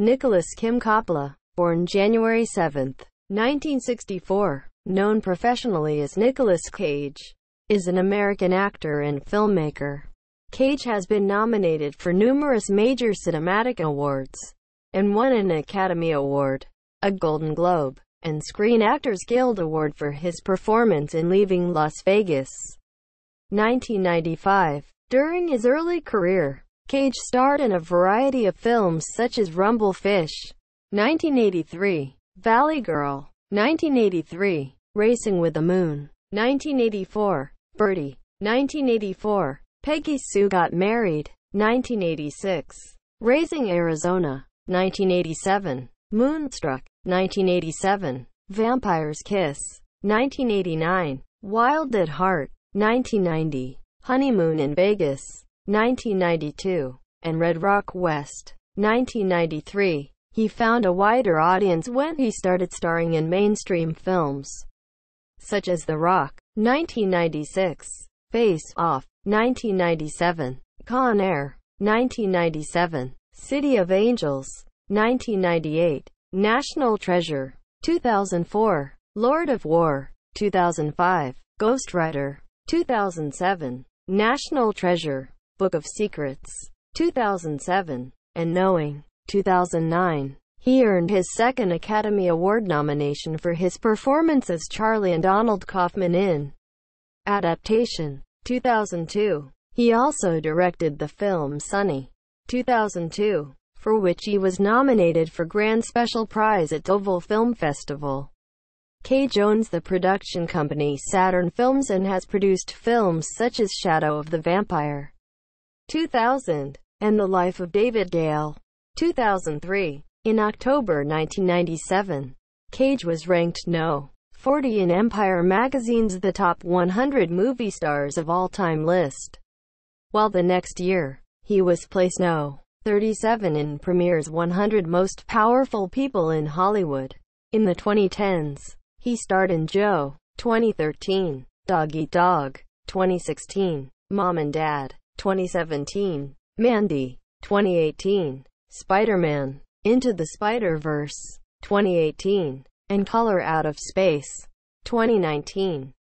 Nicholas Kim Coppola, born January 7, 1964, known professionally as Nicholas Cage, is an American actor and filmmaker. Cage has been nominated for numerous major cinematic awards and won an Academy Award, a Golden Globe, and Screen Actors Guild Award for his performance in Leaving Las Vegas, 1995. During his early career, Cage starred in a variety of films such as Rumble Fish, 1983, Valley Girl, 1983, Racing with the Moon, 1984, Birdie, 1984, Peggy Sue Got Married, 1986, Raising Arizona, 1987, Moonstruck, 1987, Vampire's Kiss, 1989, Wild at Heart, 1990, Honeymoon in Vegas, 1992, and Red Rock West, 1993. He found a wider audience when he started starring in mainstream films, such as The Rock, 1996, Face Off, 1997, Con Air, 1997, City of Angels, 1998, National Treasure, 2004, Lord of War, 2005, Ghost Rider, 2007, National Treasure, Book of Secrets, 2007, and Knowing, 2009. He earned his second Academy Award nomination for his performance as Charlie and Donald Kaufman in Adaptation, 2002. He also directed the film Sunny, 2002, for which he was nominated for Grand Special Prize at Oval Film Festival. Cage Jones the production company Saturn Films and has produced films such as Shadow of the Vampire, 2000, and The Life of David Gale, 2003. In October 1997, Cage was ranked no. 40 in Empire magazine's The Top 100 Movie Stars of All Time list, while the next year, he was placed no. 37 in Premier's 100 Most Powerful People in Hollywood. In the 2010s, he starred in Joe, 2013, Dog Eat Dog, 2016, Mom and Dad, 2017, Mandy, 2018, Spider-Man, Into the Spider-Verse, 2018, and Color Out of Space, 2019.